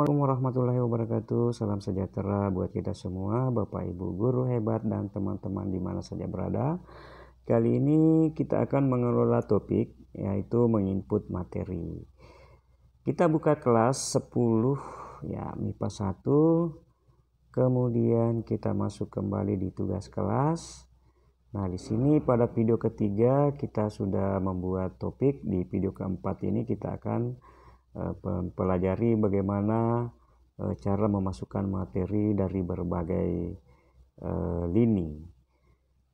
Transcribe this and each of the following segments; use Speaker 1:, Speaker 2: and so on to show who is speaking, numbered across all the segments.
Speaker 1: Assalamualaikum warahmatullahi wabarakatuh. Salam sejahtera buat kita semua, Bapak Ibu guru hebat dan teman-teman di mana saja berada. Kali ini kita akan mengelola topik yaitu menginput materi. Kita buka kelas 10 ya MIPA 1. Kemudian kita masuk kembali di tugas kelas. Nah, di sini pada video ketiga kita sudah membuat topik, di video keempat ini kita akan Eh, pelajari bagaimana eh, cara memasukkan materi dari berbagai eh, lini.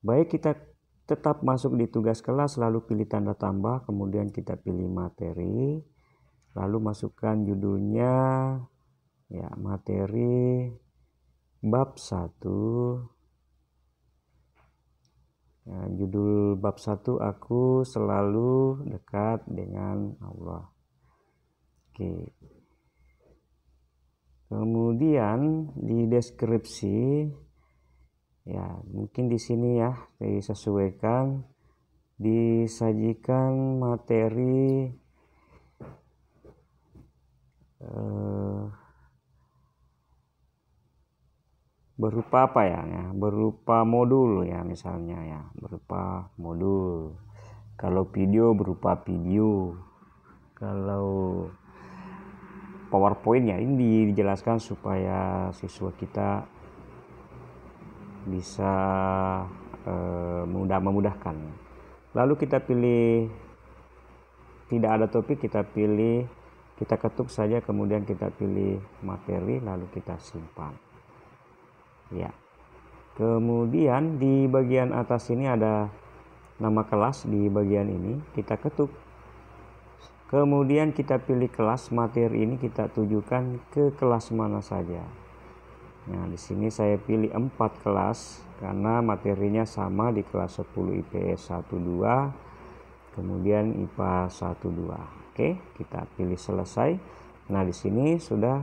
Speaker 1: Baik kita tetap masuk di tugas kelas lalu pilih tanda tambah kemudian kita pilih materi lalu masukkan judulnya ya materi bab 1 ya, judul bab satu aku selalu dekat dengan Allah Oke. Kemudian di deskripsi ya mungkin di sini ya disesuaikan disajikan materi eh, berupa apa ya, ya berupa modul ya misalnya ya berupa modul kalau video berupa video kalau powerpoint ya ini dijelaskan supaya siswa kita bisa eh, mudah memudahkan lalu kita pilih tidak ada topik kita pilih kita ketuk saja kemudian kita pilih materi lalu kita simpan ya kemudian di bagian atas ini ada nama kelas di bagian ini kita ketuk Kemudian kita pilih kelas materi ini kita tujukan ke kelas mana saja. Nah, di sini saya pilih 4 kelas karena materinya sama di kelas 10 IPS 12, kemudian IPA 12. Oke, kita pilih selesai. Nah, di sini sudah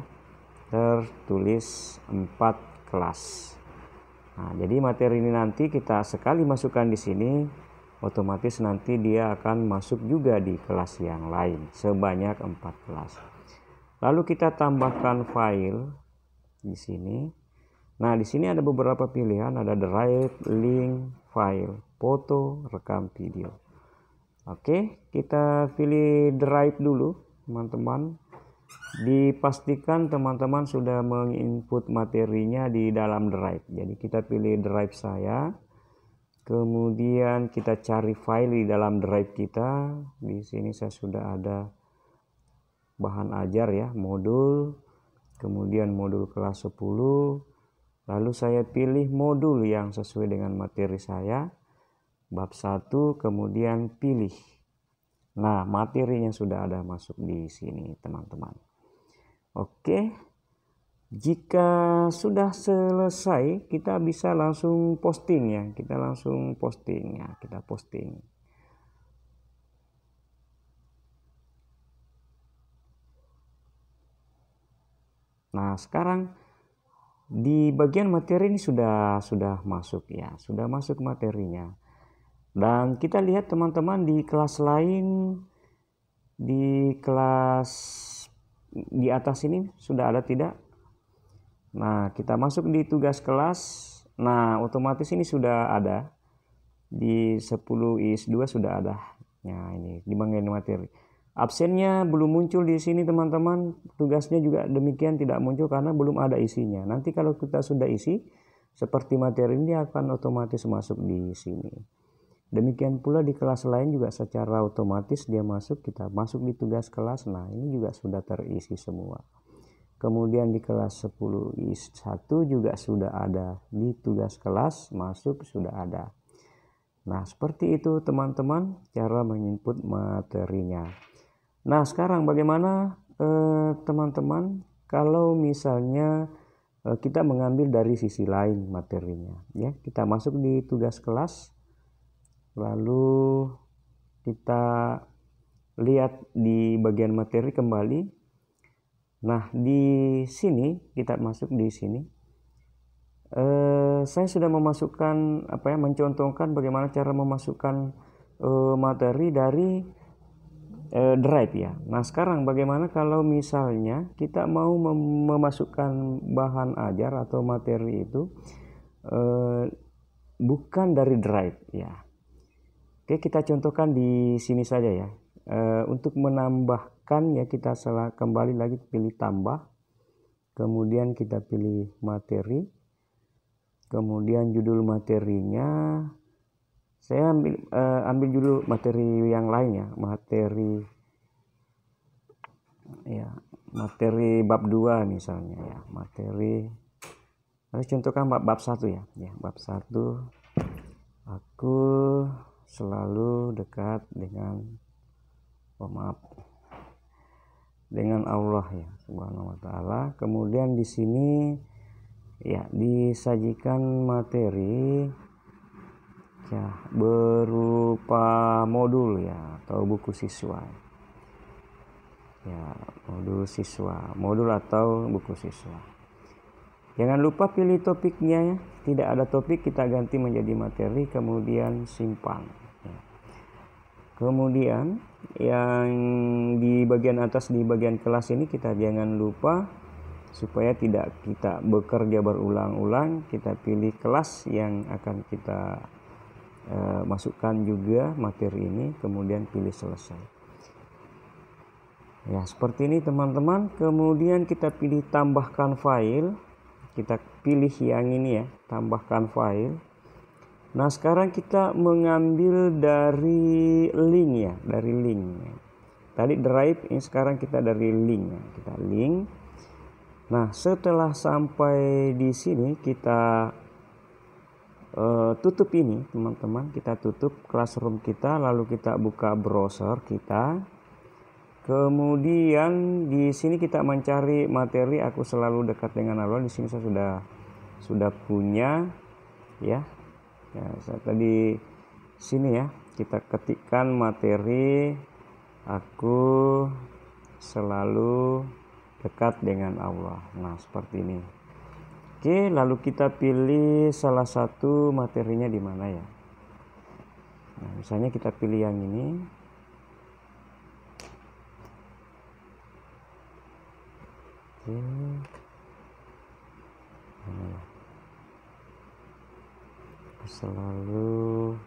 Speaker 1: tertulis 4 kelas. Nah, jadi materi ini nanti kita sekali masukkan di sini otomatis nanti dia akan masuk juga di kelas yang lain sebanyak 4 kelas. Lalu kita tambahkan file di sini. Nah, di sini ada beberapa pilihan, ada drive, link, file, foto, rekam video. Oke, kita pilih drive dulu, teman-teman. Dipastikan teman-teman sudah menginput materinya di dalam drive. Jadi kita pilih drive saya kemudian kita cari file di dalam drive kita di sini saya sudah ada bahan ajar ya modul kemudian modul kelas 10 lalu saya pilih modul yang sesuai dengan materi saya bab 1 kemudian pilih nah materinya sudah ada masuk di sini teman-teman oke jika sudah selesai kita bisa langsung posting ya kita langsung posting ya kita posting nah sekarang di bagian materi ini sudah sudah masuk ya sudah masuk materinya dan kita lihat teman-teman di kelas lain di kelas di atas ini sudah ada tidak Nah, kita masuk di tugas kelas. Nah, otomatis ini sudah ada. Di 10 IS2 sudah ada. Nah, ini di bagian materi. Absennya belum muncul di sini teman-teman. Tugasnya juga demikian tidak muncul karena belum ada isinya. Nanti kalau kita sudah isi, seperti materi ini akan otomatis masuk di sini. Demikian pula di kelas lain juga secara otomatis dia masuk, kita masuk di tugas kelas. Nah, ini juga sudah terisi semua. Kemudian di kelas 10 I1 juga sudah ada. Di tugas kelas masuk sudah ada. Nah, seperti itu teman-teman cara menginput materinya. Nah, sekarang bagaimana eh, teman-teman eh, kalau misalnya eh, kita mengambil dari sisi lain materinya, ya. Kita masuk di tugas kelas lalu kita lihat di bagian materi kembali Nah, di sini kita masuk di sini. Eh, saya sudah memasukkan apa ya mencontohkan bagaimana cara memasukkan eh, materi dari eh, drive ya. Nah, sekarang bagaimana kalau misalnya kita mau mem memasukkan bahan ajar atau materi itu eh, bukan dari drive ya. Oke, kita contohkan di sini saja ya. Eh, untuk menambah kan ya kita salah kembali lagi pilih tambah kemudian kita pilih materi kemudian judul materinya saya ambil eh, ambil judul materi yang lainnya materi ya materi bab 2 misalnya ya materi harus contohkan bab bab 1 ya ya bab 1 aku selalu dekat dengan oh maaf dengan Allah ya subhanahu wa taala kemudian di sini ya disajikan materi ya berupa modul ya atau buku siswa ya modul siswa modul atau buku siswa jangan lupa pilih topiknya ya tidak ada topik kita ganti menjadi materi kemudian simpan kemudian yang di bagian atas di bagian kelas ini kita jangan lupa supaya tidak kita bekerja berulang-ulang kita pilih kelas yang akan kita e, masukkan juga materi ini kemudian pilih selesai ya seperti ini teman-teman kemudian kita pilih tambahkan file kita pilih yang ini ya tambahkan file Nah sekarang kita mengambil dari link ya, dari link. Tadi drive ini sekarang kita dari link ya, kita link. Nah setelah sampai di sini kita uh, tutup ini teman-teman, kita tutup classroom kita, lalu kita buka browser kita. Kemudian di sini kita mencari materi aku selalu dekat dengan Allah. Di sini saya sudah sudah punya ya ya saya tadi sini ya kita ketikkan materi aku selalu dekat dengan Allah nah seperti ini oke lalu kita pilih salah satu materinya di mana ya nah misalnya kita pilih yang ini oke selalu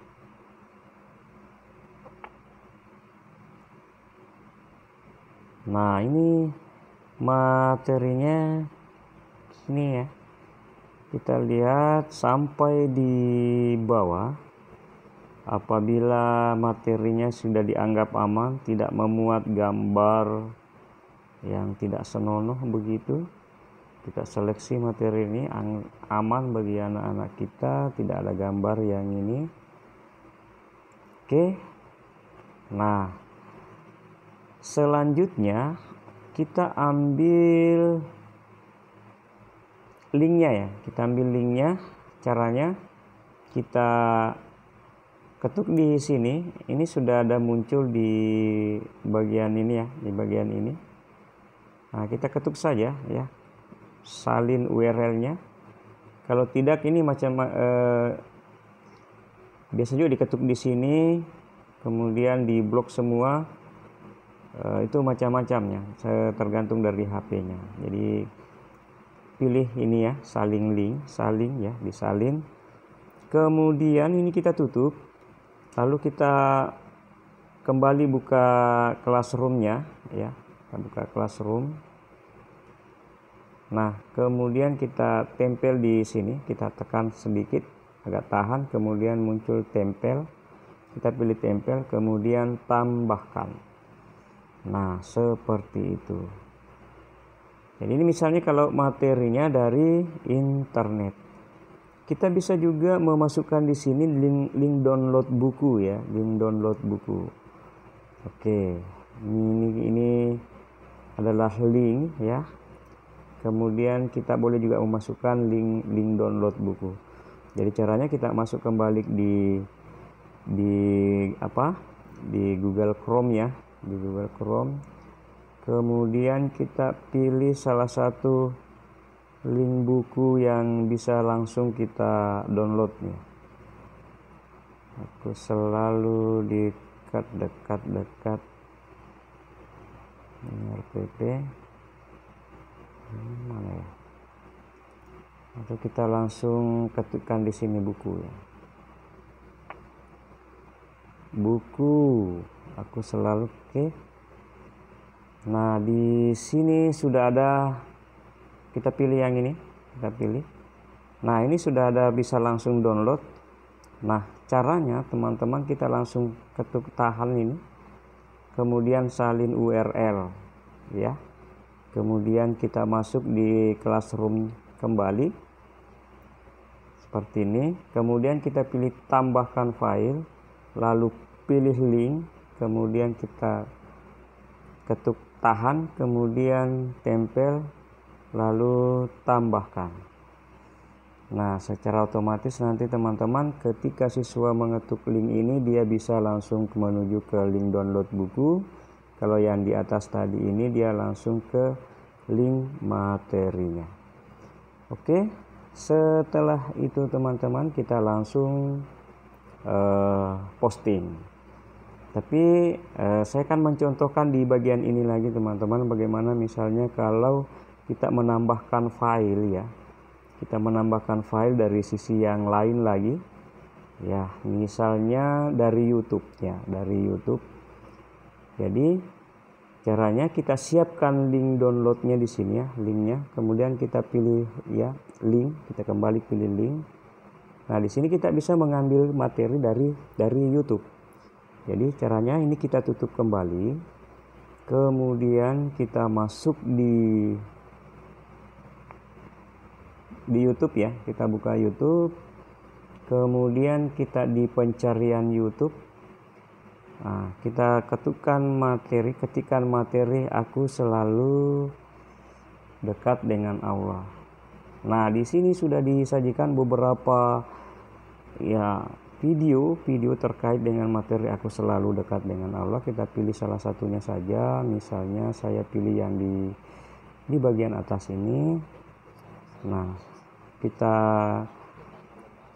Speaker 1: nah ini materinya ini ya kita lihat sampai di bawah apabila materinya sudah dianggap aman tidak memuat gambar yang tidak senonoh begitu kita seleksi materi ini aman bagi anak-anak kita tidak ada gambar yang ini oke nah selanjutnya kita ambil linknya ya kita ambil linknya caranya kita ketuk di sini ini sudah ada muncul di bagian ini ya di bagian ini nah kita ketuk saja ya salin URL-nya. Kalau tidak ini macam eh, biasa juga diketuk di sini, kemudian di blok semua. Eh, itu macam-macamnya, tergantung dari HP-nya. Jadi pilih ini ya, saling link, saling ya, disalin. Kemudian ini kita tutup. Lalu kita kembali buka classroom-nya ya. Kita buka classroom. Nah, kemudian kita tempel di sini, kita tekan sedikit agak tahan, kemudian muncul tempel. Kita pilih tempel, kemudian tambahkan. Nah, seperti itu. Jadi ini misalnya kalau materinya dari internet. Kita bisa juga memasukkan di sini link link download buku ya, link download buku. Oke. Ini ini adalah link ya kemudian kita boleh juga memasukkan link link download buku jadi caranya kita masuk kembali di di apa di Google Chrome ya di Google Chrome kemudian kita pilih salah satu link buku yang bisa langsung kita download ya aku selalu dekat dekat dekat RPP mana hmm. ya atau kita langsung ketikkan di sini buku ya buku aku selalu oke okay. nah di sini sudah ada kita pilih yang ini kita pilih nah ini sudah ada bisa langsung download nah caranya teman-teman kita langsung ketuk tahan ini kemudian salin URL ya kemudian kita masuk di classroom kembali seperti ini kemudian kita pilih tambahkan file lalu pilih link kemudian kita ketuk tahan kemudian tempel lalu tambahkan Nah, secara otomatis nanti teman-teman ketika siswa mengetuk link ini dia bisa langsung menuju ke link download buku kalau yang di atas tadi ini dia langsung ke link materinya. Oke, setelah itu teman-teman kita langsung uh, posting. Tapi uh, saya akan mencontohkan di bagian ini lagi teman-teman bagaimana misalnya kalau kita menambahkan file ya. Kita menambahkan file dari sisi yang lain lagi. Ya, misalnya dari YouTube ya, dari YouTube jadi caranya kita siapkan link downloadnya di sini ya, linknya. Kemudian kita pilih ya link, kita kembali pilih link. Nah di sini kita bisa mengambil materi dari dari YouTube. Jadi caranya ini kita tutup kembali. Kemudian kita masuk di di YouTube ya, kita buka YouTube. Kemudian kita di pencarian YouTube nah, kita ketukkan materi ketikan materi aku selalu dekat dengan Allah nah di sini sudah disajikan beberapa ya video video terkait dengan materi aku selalu dekat dengan Allah kita pilih salah satunya saja misalnya saya pilih yang di di bagian atas ini nah kita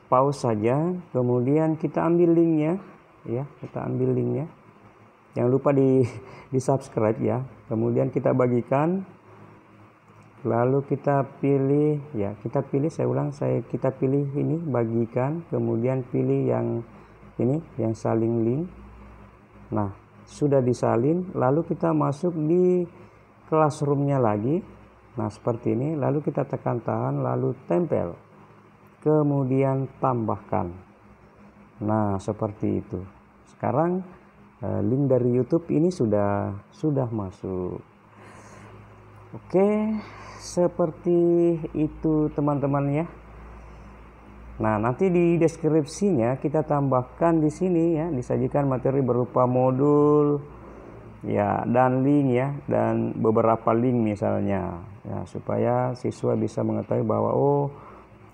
Speaker 1: pause saja kemudian kita ambil linknya ya kita ambil linknya jangan lupa di di subscribe ya kemudian kita bagikan lalu kita pilih ya kita pilih saya ulang saya kita pilih ini bagikan kemudian pilih yang ini yang saling link nah sudah disalin lalu kita masuk di classroomnya lagi nah seperti ini lalu kita tekan tahan lalu tempel kemudian tambahkan Nah, seperti itu. Sekarang eh, link dari YouTube ini sudah sudah masuk. Oke, seperti itu teman-teman ya. Nah, nanti di deskripsinya kita tambahkan di sini ya, disajikan materi berupa modul ya dan link ya dan beberapa link misalnya ya supaya siswa bisa mengetahui bahwa oh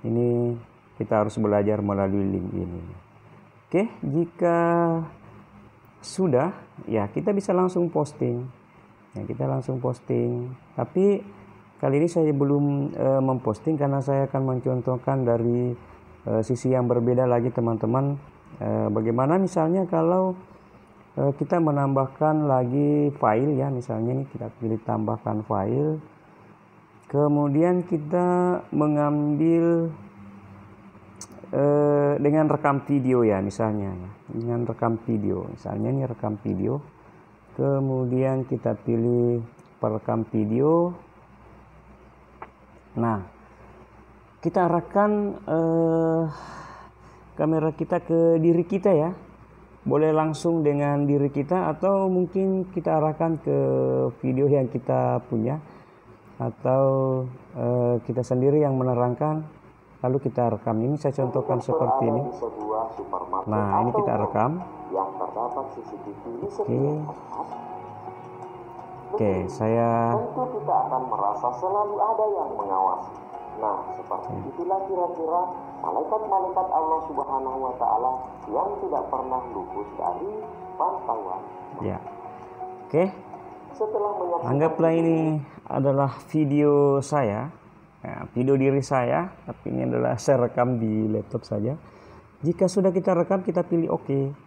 Speaker 1: ini kita harus belajar melalui link ini. Oke, jika sudah ya kita bisa langsung posting. Ya, kita langsung posting. Tapi kali ini saya belum e, memposting karena saya akan mencontohkan dari e, sisi yang berbeda lagi teman-teman. E, bagaimana misalnya kalau e, kita menambahkan lagi file ya, misalnya ini kita pilih tambahkan file. Kemudian kita mengambil eh, dengan rekam video ya misalnya ya. dengan rekam video misalnya ini rekam video kemudian kita pilih perekam video nah kita arahkan eh, kamera kita ke diri kita ya boleh langsung dengan diri kita atau mungkin kita arahkan ke video yang kita punya atau eh, kita sendiri yang menerangkan lalu kita rekam ini saya contohkan seperti ini nah ini kita rekam oke okay. oke okay, saya tentu kita akan merasa selalu ada yang mengawasi nah seperti okay. itulah kira-kira malaikat-malaikat Allah Subhanahu wa taala yang tidak pernah luput dari pantauan ya oke okay. Anggaplah ini adalah video saya nah, video diri saya tapi ini adalah saya rekam di laptop saja jika sudah kita rekam kita pilih oke OK.